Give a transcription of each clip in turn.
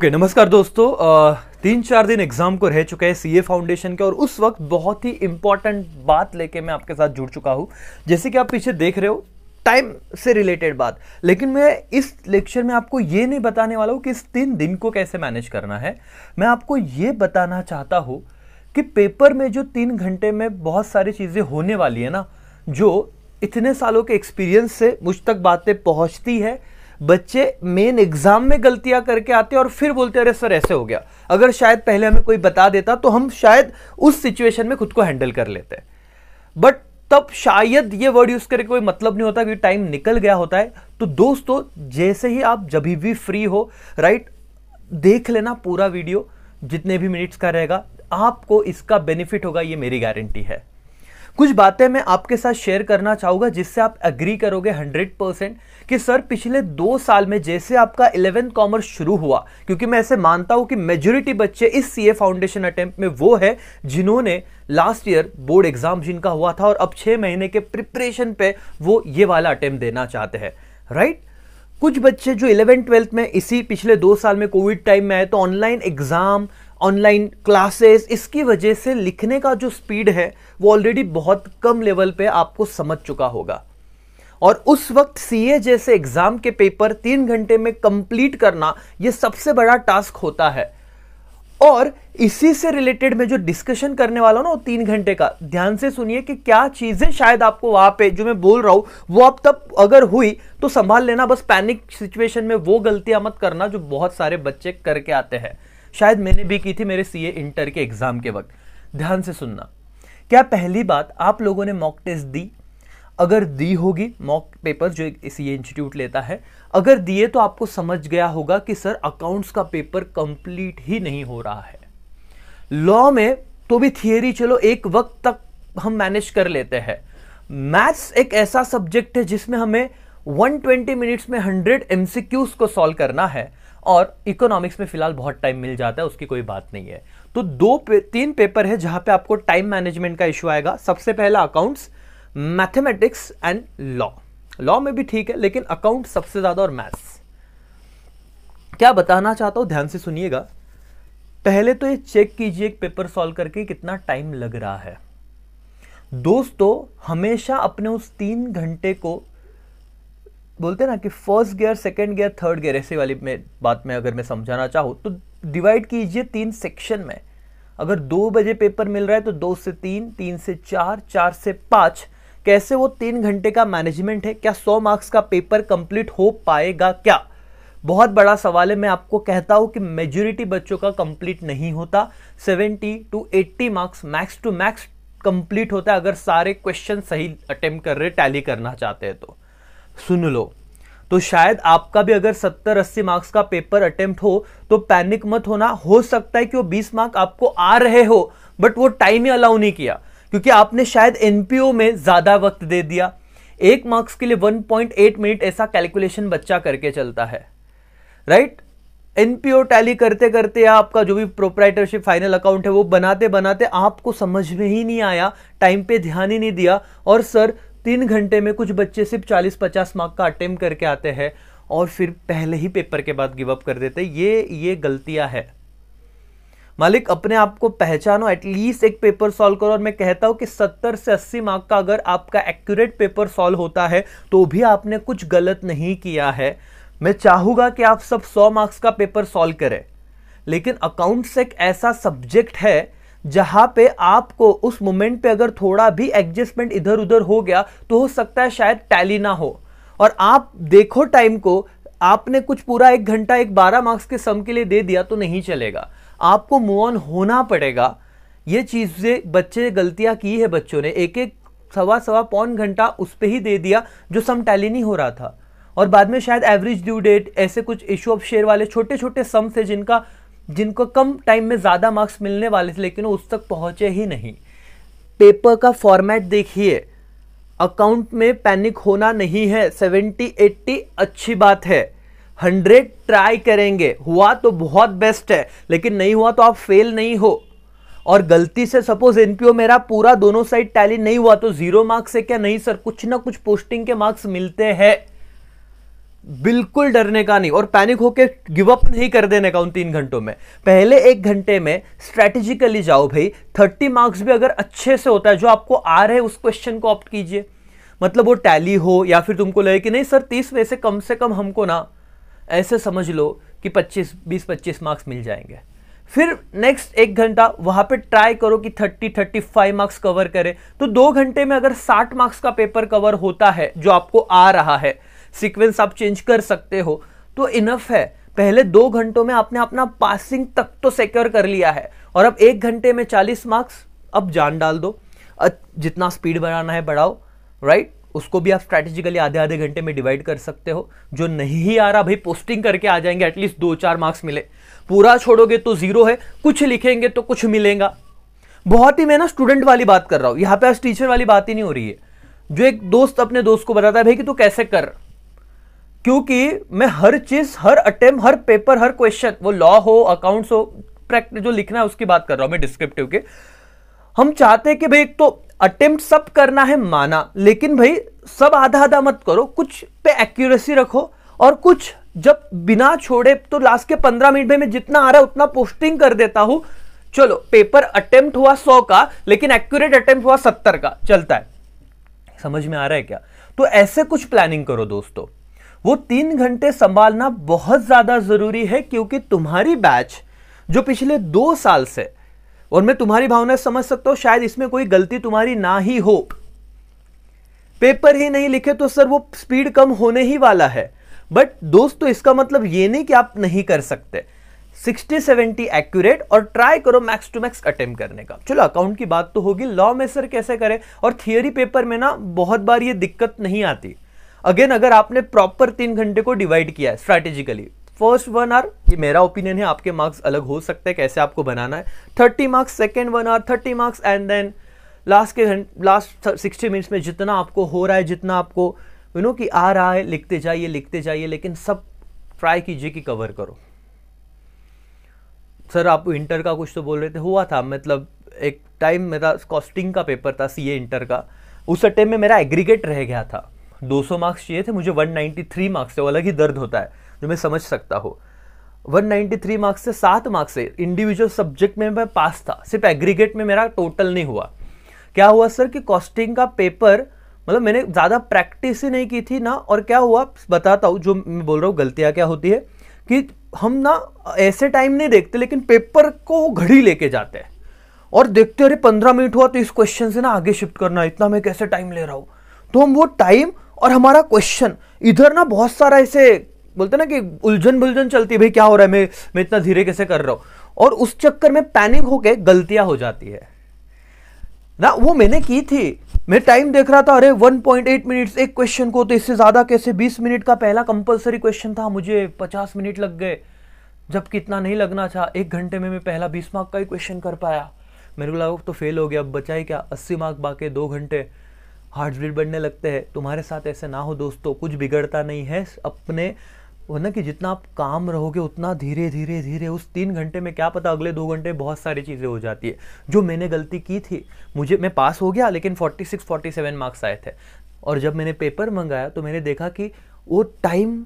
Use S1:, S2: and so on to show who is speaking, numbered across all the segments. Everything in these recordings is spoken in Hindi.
S1: ओके okay, नमस्कार दोस्तों तीन चार दिन एग्जाम को रह हैं सी ए फाउंडेशन के और उस वक्त बहुत ही इंपॉर्टेंट बात लेके मैं आपके साथ जुड़ चुका हूँ जैसे कि आप पीछे देख रहे हो टाइम से रिलेटेड बात लेकिन मैं इस लेक्चर में आपको ये नहीं बताने वाला हूँ कि इस तीन दिन को कैसे मैनेज करना है मैं आपको ये बताना चाहता हूँ कि पेपर में जो तीन घंटे में बहुत सारी चीज़ें होने वाली है ना जो इतने सालों के एक्सपीरियंस से मुझ तक बातें पहुँचती है बच्चे मेन एग्जाम में गलतियां करके आते हैं और फिर बोलते हैं अरे सर ऐसे हो गया अगर शायद पहले हमें कोई बता देता तो हम शायद उस सिचुएशन में खुद को हैंडल कर लेते हैं बट तब शायद ये वर्ड यूज करके कोई मतलब नहीं होता क्योंकि टाइम निकल गया होता है तो दोस्तों जैसे ही आप जब भी फ्री हो राइट देख लेना पूरा वीडियो जितने भी मिनट्स का रहेगा आपको इसका बेनिफिट होगा ये मेरी गारंटी है कुछ बातें मैं आपके साथ शेयर करना चाहूंगा जिससे आप एग्री करोगे 100 परसेंट कि सर पिछले दो साल में जैसे आपका इलेवेंथ कॉमर्स शुरू हुआ क्योंकि मैं ऐसे मानता हूं कि मेजोरिटी बच्चे इस सीए फाउंडेशन अटेम्प्ट में वो है जिन्होंने लास्ट ईयर बोर्ड एग्जाम जिनका हुआ था और अब छह महीने के प्रिपरेशन पे वो ये वाला अटेम्प्ट देना चाहते हैं राइट कुछ बच्चे जो इलेवेंथ ट्वेल्थ में इसी पिछले दो साल में कोविड टाइम में आए तो ऑनलाइन एग्जाम ऑनलाइन क्लासेस इसकी वजह से लिखने का जो स्पीड है वो ऑलरेडी बहुत कम लेवल पे आपको समझ चुका होगा और उस वक्त सीए जैसे एग्ज़ाम के पेपर तीन घंटे में कंप्लीट करना ये सबसे बड़ा टास्क होता है और इसी से रिलेटेड मैं जो डिस्कशन करने वाला हूं ना वो तीन घंटे का ध्यान से सुनिए कि क्या चीज़ें शायद आपको वहां पे जो मैं बोल रहा हूं वो अब तब अगर हुई तो संभाल लेना बस पैनिक सिचुएशन में वो गलतियां मत करना जो बहुत सारे बच्चे करके आते हैं शायद मैंने भी की थी मेरे सीए इंटर के एग्ज़ाम के वक्त ध्यान से सुनना क्या पहली बात आप लोगों ने मॉक टेस्ट दी अगर दी होगी मॉक पेपर जो सी इंस्टीट्यूट लेता है अगर दिए तो आपको समझ गया होगा कि सर अकाउंट्स का पेपर कंप्लीट ही नहीं हो रहा है लॉ में तो भी थियोरी चलो एक वक्त तक हम मैनेज कर लेते हैं मैथ्स एक ऐसा सब्जेक्ट है जिसमें हमें 120 मिनट्स में 100 एमसीक्यूज को सॉल्व करना है और इकोनॉमिक्स में फिलहाल बहुत टाइम मिल जाता है उसकी कोई बात नहीं है तो दो पे, तीन पेपर है जहां पे आपको टाइम मैनेजमेंट का इशू आएगा सबसे पहला accounts mathematics and law law में भी ठीक है लेकिन अकाउंट सबसे ज़्यादा और मैथ्स क्या बताना चाहता हूं ध्यान से सुनिएगा पहले तो ये चेक कीजिए पेपर सॉल्व करके कितना टाइम लग रहा है दोस्तों हमेशा अपने उस तीन घंटे को बोलते हैं ना कि first gear second gear third gear ऐसे वाली में बात में अगर मैं समझाना चाहूँ तो डिवाइड कीजिए तीन सेक्शन में अगर दो बजे पेपर मिल रहा है तो दो से तीन तीन से चार चार से पाँच कैसे वो तीन घंटे का मैनेजमेंट है क्या सौ मार्क्स का पेपर कंप्लीट हो पाएगा क्या बहुत बड़ा सवाल है मैं आपको कहता हूं कि मेजोरिटी बच्चों का कंप्लीट नहीं होता seventy two eighty marks max to max complete होता है अगर सारे क्वेश्चन सही अटेम्प्ट कर रहे टैली करना चाहते हैं तो सुन लो तो शायद आपका भी अगर 70-80 मार्क्स का पेपर अटेम्प्ट हो तो पैनिक मत होना हो सकता है कि वो 20 मार्क आपको आ रहे हो बट वो टाइम ही अलाउ नहीं किया क्योंकि आपने शायद एनपीओ में ज़्यादा वक्त दे दिया एक मार्क्स के लिए 1.8 मिनट ऐसा कैलकुलेशन बच्चा करके चलता है राइट एनपीओ टैली करते करते या आपका जो भी प्रोपराइटरशिप फाइनल अकाउंट है वो बनाते बनाते आपको समझ में ही नहीं आया टाइम पे ध्यान ही नहीं दिया और सर तीन घंटे में कुछ बच्चे सिर्फ चालीस पचास मार्क का अटेम्प करके आते हैं और फिर पहले ही पेपर के बाद गिव अप कर देते ये ये गलतियां है मालिक अपने आप को पहचानो एटलीस्ट एक पेपर सॉल्व करो और मैं कहता हूं कि 70 से 80 मार्क का अगर आपका एक्यूरेट पेपर सॉल्व होता है तो भी आपने कुछ गलत नहीं किया है मैं चाहूंगा कि आप सब 100 मार्क्स का पेपर सॉल्व करें लेकिन अकाउंट्स एक ऐसा सब्जेक्ट है जहां पे आपको उस मोमेंट पे अगर थोड़ा भी एडजस्टमेंट इधर उधर हो गया तो हो सकता है शायद टैली ना हो और आप देखो टाइम को आपने कुछ पूरा एक घंटा एक बारह मार्क्स के सम के लिए दे दिया तो नहीं चलेगा आपको मूव ऑन होना पड़ेगा ये चीज़ें बच्चे गलतियां की है बच्चों ने एक एक सवा सवा पौन घंटा उस पर ही दे दिया जो सम टैली नहीं हो रहा था और बाद में शायद एवरेज ड्यू डेट ऐसे कुछ इशू ऑफ शेयर वाले छोटे छोटे सम थे जिनका जिनको कम टाइम में ज़्यादा मार्क्स मिलने वाले थे लेकिन वो उस तक पहुँचे ही नहीं पेपर का फॉर्मेट देखिए अकाउंट में पैनिक होना नहीं है सेवेंटी एट्टी अच्छी बात है हंड्रेड ट्राई करेंगे हुआ तो बहुत बेस्ट है लेकिन नहीं हुआ तो आप फेल नहीं हो और गलती से सपोज एनपीओ मेरा पूरा दोनों साइड टैली नहीं हुआ तो जीरो मार्क्स है क्या नहीं सर कुछ ना कुछ पोस्टिंग के मार्क्स मिलते हैं बिल्कुल डरने का नहीं और पैनिक होकर गिव अप नहीं कर देने का उन तीन घंटों में पहले एक घंटे में स्ट्रेटेजिकली जाओ भाई थर्टी मार्क्स भी अगर अच्छे से होता है जो आपको आ रहे उस क्वेश्चन को ऑप्ट कीजिए मतलब वो टैली हो या फिर तुमको लगे कि नहीं सर तीस में से कम से कम हमको ना ऐसे समझ लो कि पच्चीस बीस पच्चीस मार्क्स मिल जाएंगे फिर नेक्स्ट एक घंटा वहां पे ट्राई करो कि thirty thirty five marks cover करे तो दो घंटे में अगर साठ मार्क्स का पेपर कवर होता है जो आपको आ रहा है सीक्वेंस आप चेंज कर सकते हो तो इनफ है पहले दो घंटों में आपने अपना पासिंग तक तो सिक्योर कर लिया है और अब एक घंटे में चालीस मार्क्स अब जान डाल दो जितना स्पीड बढ़ाना है बढ़ाओ राइट उसको भी आप स्ट्रेटेजिकली आधे आधे घंटे में डिवाइड कर सकते हो जो नहीं आ रहा भाई पोस्टिंग करके आ जाएंगे एटलीस्ट दो चार मार्क्स मिले पूरा छोड़ोगे तो जीरो है कुछ लिखेंगे तो कुछ मिलेगा बहुत ही मैं ना स्टूडेंट वाली बात कर रहा हूं यहां पे आज टीचर वाली बात ही नहीं हो रही है जो एक दोस्त अपने दोस्त को बताता है भाई कि तू तो कैसे कर क्योंकि मैं हर चीज हर अटेम हर पेपर हर क्वेश्चन वो लॉ हो अकाउंट्स हो प्रैक्टिस जो लिखना है उसकी बात कर रहा हूं मैं डिस्क्रिप्टिव के हम चाहते हैं कि भाई एक तो अटेम्प्ट सब करना है माना लेकिन भाई सब आधा आधा मत करो कुछ पे एक्यूरेसी रखो और कुछ जब बिना छोड़े तो लास्ट के पंद्रह मिनट में मैं जितना आ रहा है उतना पोस्टिंग कर देता हूं चलो पेपर अटेम्प्ट हुआ सौ का लेकिन एक्यूरेट अटेम्प्ट हुआ सत्तर का चलता है समझ में आ रहा है क्या तो ऐसे कुछ प्लानिंग करो दोस्तों वो तीन घंटे संभालना बहुत ज़्यादा ज़रूरी है क्योंकि तुम्हारी बैच जो पिछले दो साल से और मैं तुम्हारी भावना समझ सकता हूं शायद इसमें कोई गलती तुम्हारी ना ही हो पेपर ही नहीं लिखे तो सर वो स्पीड कम होने ही वाला है बट दोस्तों इसका मतलब ये नहीं कि आप नहीं कर सकते 60 70 एक्यूरेट और ट्राई करो मैक्स टू मैक्स अटेम्प करने का चलो अकाउंट की बात तो होगी लॉ में सर कैसे करें और थियोरी पेपर में ना बहुत बार ये दिक्कत नहीं आती अगेन अगर आपने प्रॉपर तीन घंटे को डिवाइड किया है स्ट्रैटेजिकली फर्स्ट वन आर ये मेरा ओपिनियन है आपके मार्क्स अलग हो सकते हैं कैसे आपको बनाना है thirty marks second one are thirty marks and then last के लास्ट सिक्सटी मिनट्स में जितना आपको हो रहा है जितना आपको यू नो कि आ रहा है लिखते जाइए लिखते जाइए लेकिन सब ट्राई कीजिए कि कवर करो सर आप इंटर का कुछ तो बोल रहे थे हुआ था मतलब एक टाइम मेरा कॉस्टिंग का पेपर था सीए इंटर का उस अटेम में मेरा एग्रीगेट रह गया था 200 मार्क्स चाहिए थे मुझे 193 मार्क्स थे वो अलग ही दर्द होता है जो मैं समझ सकता हूँ 193 मार्क्स से सात मार्क्स से इंडिविजुअल सब्जेक्ट में मैं पास था सिर्फ एग्रीगेट में मेरा टोटल नहीं हुआ क्या हुआ सर कि कॉस्टिंग का पेपर मतलब मैंने ज़्यादा प्रैक्टिस ही नहीं की थी ना और क्या हुआ बताता हूँ जो मैं बोल रहा हूँ गलतियाँ क्या होती है कि हम ना ऐसे टाइम नहीं देखते लेकिन पेपर को घड़ी लेके जाते हैं और देखते अरे पंद्रह मिनट हुआ तो इस क्वेश्चन से ना आगे शिफ्ट करना इतना मैं कैसे टाइम ले रहा हूँ तो हम वो टाइम और हमारा क्वेश्चन इधर ना बहुत सारा ऐसे बोलते ना कि उलझन बुलझन चलती है भाई क्या हो रहा है मैं मैं इतना धीरे कैसे कर रहा हूं और उस चक्कर में पैनिक होके गलतियां हो जाती है ना वो मैंने की थी मैं टाइम देख रहा था अरे 1.8 मिनट्स एक क्वेश्चन को तो इससे ज़्यादा कैसे 20 मिनट का पहला कंपलसरी क्वेश्चन था मुझे 50 मिनट लग गए जब कितना नहीं लगना था एक घंटे में मैं पहला 20 मार्क का ही क्वेश्चन कर पाया मेरे को लगा तो फेल हो गया अब बचाई क्या 80 मार्क बाकी दो घंटे हार्ट बीट बढ़ने लगते हैं तुम्हारे साथ ऐसे ना हो दोस्तों कुछ बिगड़ता नहीं है अपने वो ना कि जितना आप काम रहोगे उतना धीरे धीरे धीरे उस तीन घंटे में क्या पता अगले दो घंटे बहुत सारी चीज़ें हो जाती है जो मैंने गलती की थी मुझे मैं पास हो गया लेकिन 46 47 मार्क्स आए थे और जब मैंने पेपर मंगाया तो मैंने देखा कि वो टाइम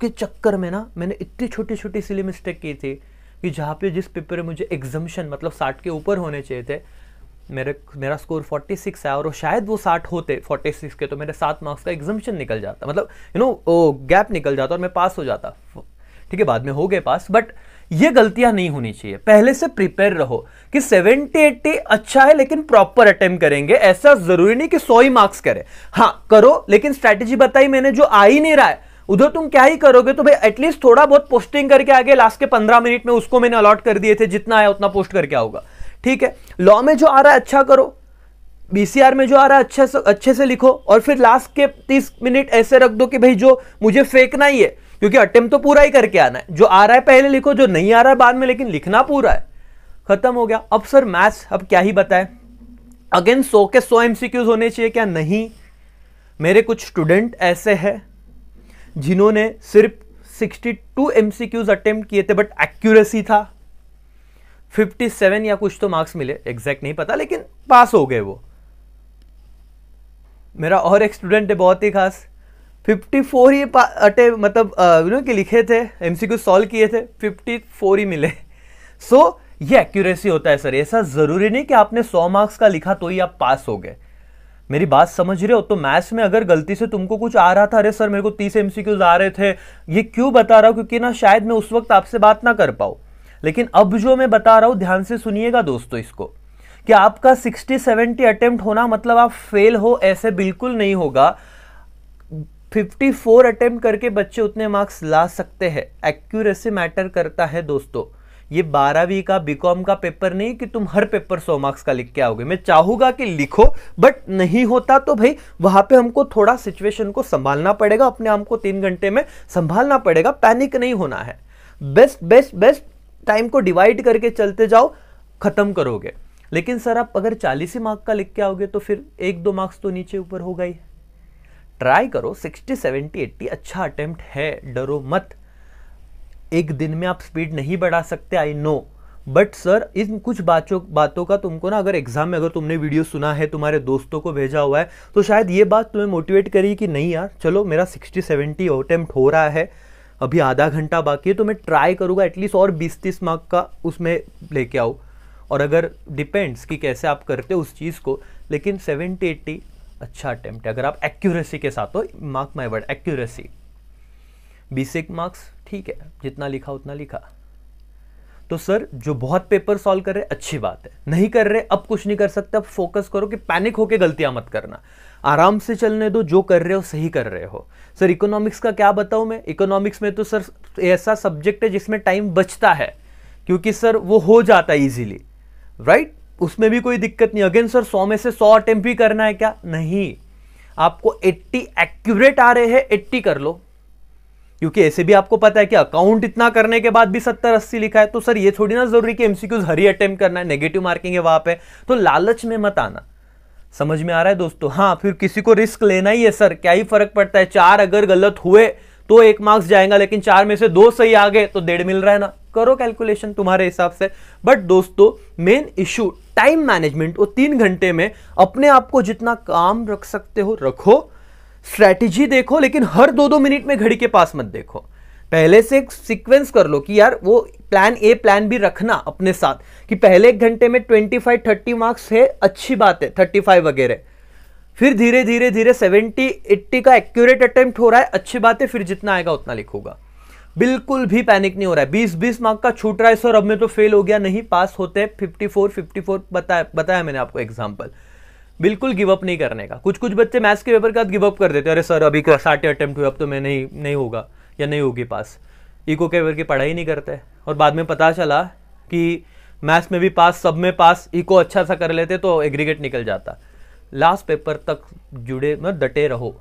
S1: के चक्कर में ना मैंने इतनी छोटी छोटी सिली मिस्टेक की थी कि जहाँ पे जिस पेपर में मुझे एग्जम्पन मतलब साठ के ऊपर होने चाहिए थे मेरे मेरा स्कोर 46 है और शायद वो 60 होते 46 के तो मेरे सात मार्क्स का एग्जामिशन निकल जाता मतलब यू नो गैप निकल जाता और मैं पास हो जाता ठीक है बाद में हो गए पास बट ये गलतियां नहीं होनी चाहिए पहले से प्रिपेयर रहो कि 70 80 अच्छा है लेकिन प्रॉपर अटेम्प करेंगे ऐसा जरूरी नहीं कि सौ ही मार्क्स करें हाँ करो लेकिन स्ट्रैटेजी बताई मैंने जो आ ही नहीं रहा है उधर तुम क्या ही करोगे तो भाई एटलीस्ट थोड़ा बहुत पोस्टिंग करके आगे लास्ट के पंद्रह मिनट में उसको मैंने अलॉट कर दिए थे जितना है उतना पोस्ट करके आऊंगा ठीक है लॉ में जो आ रहा है अच्छा करो बीसीआर में जो आ रहा है अच्छा से अच्छे से लिखो और फिर लास्ट के तीस मिनट ऐसे रख दो कि भाई जो मुझे फेंकना ही है क्योंकि अटेम्प तो पूरा ही करके आना है जो आ रहा है पहले लिखो जो नहीं आ रहा है बाद में लेकिन लिखना पूरा है खत्म हो गया अब सर मैथ्स अब क्या ही बताए अगेन सौ के सौ एम होने चाहिए क्या नहीं मेरे कुछ स्टूडेंट ऐसे हैं जिन्होंने सिर्फ 62 टू एम अटेम्प्ट किए थे बट एक्यूरेसी था 57 या कुछ तो मार्क्स मिले एग्जैक्ट नहीं पता लेकिन पास हो गए वो मेरा और एक स्टूडेंट है बहुत ही खास 54 ही अटे मतलब यू नो कि लिखे थे एमसीक्यू सॉल्व किए थे 54 ही मिले सो so, ये एक्यूरेसी होता है सर ऐसा ज़रूरी नहीं कि आपने 100 मार्क्स का लिखा तो ही आप पास हो गए मेरी बात समझ रहे हो तो मैथ्स में अगर गलती से तुमको कुछ आ रहा था अरे सर मेरे को तीस एमसीक्यूज आ रहे थे ये क्यों बता रहा हूं क्योंकि ना शायद मैं उस वक्त आपसे बात ना कर पाऊं लेकिन अब जो मैं बता रहा हूं ध्यान से सुनिएगा दोस्तों इसको कि आपका 60 70 अटेम्प्ट होना मतलब आप फेल हो ऐसे बिल्कुल नहीं होगा 54 अटेम्प्ट करके बच्चे उतने मार्क्स ला सकते हैं एक्यूरेसी मैटर करता है दोस्तों ये बारहवीं का बीकॉम का पेपर नहीं कि तुम हर पेपर सौ मार्क्स का लिख के आओगे मैं चाहूंगा कि लिखो बट नहीं होता तो भाई वहां पे हमको थोड़ा सिचुएशन को संभालना पड़ेगा अपने आप को तीन घंटे में संभालना पड़ेगा पैनिक नहीं होना है बेस्ट बेस्ट बेस्ट टाइम को डिवाइड करके चलते जाओ खत्म करोगे लेकिन सर आप अगर चालीस ही मार्क का लिख के आओगे तो फिर एक दो मार्क्स तो नीचे ऊपर होगा ही ट्राई करो सिक्सटी सेवेंटी एट्टी अच्छा अटेम्प्ट है डरो मत एक दिन में आप स्पीड नहीं बढ़ा सकते आई नो बट सर इन कुछ बातों बातों का तुमको ना अगर एग्जाम में अगर तुमने वीडियो सुना है तुम्हारे दोस्तों को भेजा हुआ है तो शायद ये बात तुम्हें मोटिवेट करी कि नहीं यार चलो मेरा सिक्सटी सेवेंटी अटेम्प्ट हो रहा है अभी आधा घंटा बाकी है तो मैं ट्राई करूँगा एटलीस्ट और बीस तीस मार्क का उसमें लेके आऊँ और अगर डिपेंड्स कि कैसे आप करते हो उस चीज़ को लेकिन सेवेंटी एट्टी अच्छा अटैम्प्ट है अगर आप एक्यूरेसी के साथ हो mark my word accuracy basic marks ठीक है जितना लिखा उतना लिखा तो सर जो बहुत पेपर सॉल्व कर रहे अच्छी बात है नहीं कर रहे अब कुछ नहीं कर सकते अब फोकस करो कि पैनिक होकर गलतियां मत करना आराम से चलने दो जो कर रहे हो सही कर रहे हो सर इकोनॉमिक्स का क्या बताऊँ मैं इकोनॉमिक्स में तो सर ऐसा सब्जेक्ट है जिसमें टाइम बचता है क्योंकि सर वो हो जाता है ईजिली राइट उसमें भी कोई दिक्कत नहीं अगेन सर सौ में से सौ अटेम्प भी करना है क्या नहीं आपको 80 एक्यूरेट आ रहे हैं 80 कर लो क्योंकि ऐसे भी आपको पता है कि अकाउंट इतना करने के बाद भी सत्तर अस्सी लिखा है तो सर ये थोड़ी ना जरूरी कि एमसीक्यूज हरी अटेम्प्ट करना है नेगेटिव मार्किंग है वहां पे तो लालच में मत आना समझ में आ रहा है दोस्तों हाँ फिर किसी को रिस्क लेना ही है सर क्या ही फर्क पड़ता है चार अगर गलत हुए तो एक मार्क्स जाएगा लेकिन चार में से दो सही आ गए तो डेढ़ मिल रहा है ना करो कैलकुलेशन तुम्हारे हिसाब से बट दोस्तों मेन इश्यू टाइम मैनेजमेंट वो तीन घंटे में अपने आप को जितना काम रख सकते हो रखो स्ट्रैटेजी देखो लेकिन हर दो दो मिनट में घड़ी के पास मत देखो पहले से एक सिक्वेंस कर लो कि यार वो प्लान ए प्लान भी रखना अपने साथ कि पहले एक घंटे में ट्वेंटी फाइव थर्टी मार्क्स है अच्छी बात है थर्टी फाइव वगैरह फिर धीरे धीरे धीरे सेवेंटी एट्टी का एक्यूरेट अटेम्प्ट हो रहा है अच्छी बात है फिर जितना आएगा उतना लिखूंगा बिल्कुल भी पैनिक नहीं हो रहा है बीस बीस मार्क का छूट रहा है सर अब में तो फेल हो गया नहीं पास होते फिफ्टी फोर फिफ्टी फोर बताया बताया मैंने आपको एग्जाम्पल बिल्कुल गिवअप नहीं करने का कुछ कुछ बच्चे मैथ्स के पेपर के बाद गिवअप कर देते अरे सर अभी तो साठ अटेम्प्ट हुए अब तो मैं नहीं नहीं होगा या नहीं होगी पास इको के करके पढ़ाई नहीं करते और बाद में पता चला कि मैथ्स में भी पास सब में पास इको अच्छा सा कर लेते तो एग्रीगेट निकल जाता लास्ट पेपर तक जुड़े मतलब डटे रहो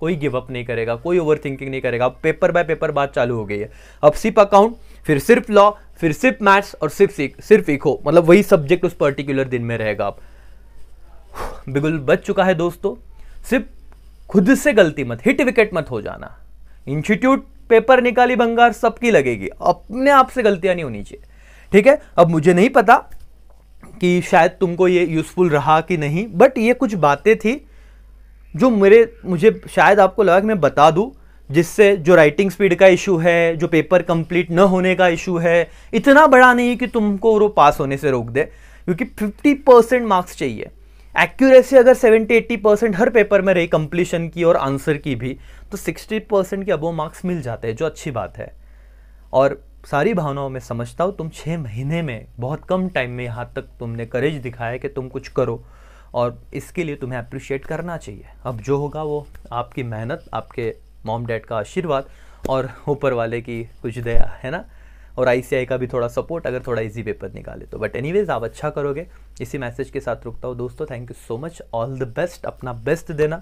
S1: कोई गिव अप नहीं करेगा कोई ओवर थिंकिंग नहीं करेगा पेपर बाय पेपर बात चालू हो गई है अब सिर्फ अकाउंट फिर सिर्फ लॉ फिर सिर्फ मैथ्स और सिर्फ सिर्फ इको मतलब वही सब्जेक्ट उस पर्टिकुलर दिन में रहेगा आप बिल्कुल बच चुका है दोस्तों सिर्फ खुद से गलती मत हिट विकेट मत हो जाना इंस्टीट्यूट पेपर निकाली भंगार सबकी लगेगी अपने आप से गलतियां नहीं होनी चाहिए ठीक है अब मुझे नहीं पता कि शायद तुमको ये यूज़फुल रहा कि नहीं बट ये कुछ बातें थी जो मेरे मुझे शायद आपको लगा कि मैं बता दूं जिससे जो राइटिंग स्पीड का इशू है जो पेपर कंप्लीट न होने का इशू है इतना बड़ा नहीं कि तुमको वो पास होने से रोक दे क्योंकि 50 परसेंट मार्क्स चाहिए एक्यूरेसी अगर 70-80 परसेंट हर पेपर में रही कंप्लीशन की और आंसर की भी तो 60 परसेंट के अबो मार्क्स मिल जाते हैं जो अच्छी बात है और सारी भावनाओं में समझता हूँ तुम छः महीने में बहुत कम टाइम में यहाँ तक तुमने करेज दिखाया कि तुम कुछ करो और इसके लिए तुम्हें अप्रिशिएट करना चाहिए अब जो होगा वो आपकी मेहनत आपके मॉम डैड का आशीर्वाद और ऊपर वाले की कुछ दया है ना और आई का भी थोड़ा सपोर्ट अगर थोड़ा इजी पेपर निकाले तो बट एनीवेज आप अच्छा करोगे इसी मैसेज के साथ रुकता हूँ दोस्तों thank you so much all the best अपना बेस्ट देना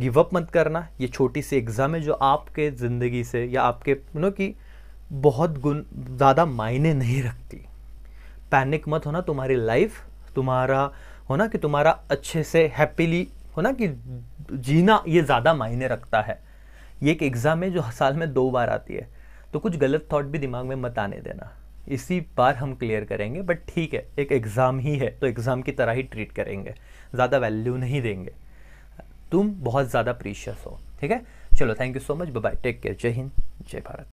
S1: गिव अप मत करना ये छोटी सी एग्ज़ाम है जो आपके ज़िंदगी से या आपके नो कि बहुत गुण ज़्यादा मायने नहीं रखती पैनिक मत होना तुम्हारी लाइफ तुम्हारा होना कि तुम्हारा अच्छे से हैप्पीली होना कि जीना ये ज़्यादा मायने रखता है ये एक एग्ज़ाम है जो साल में दो बार आती है तो कुछ गलत थॉट भी दिमाग में मत आने देना इसी बार हम क्लियर करेंगे बट ठीक है एक एग्ज़ाम ही है तो एग्ज़ाम की तरह ही ट्रीट करेंगे ज़्यादा वैल्यू नहीं देंगे तुम बहुत ज़्यादा प्रीशियस हो ठीक है चलो thank you so much bye take care जय हिंद जय भारत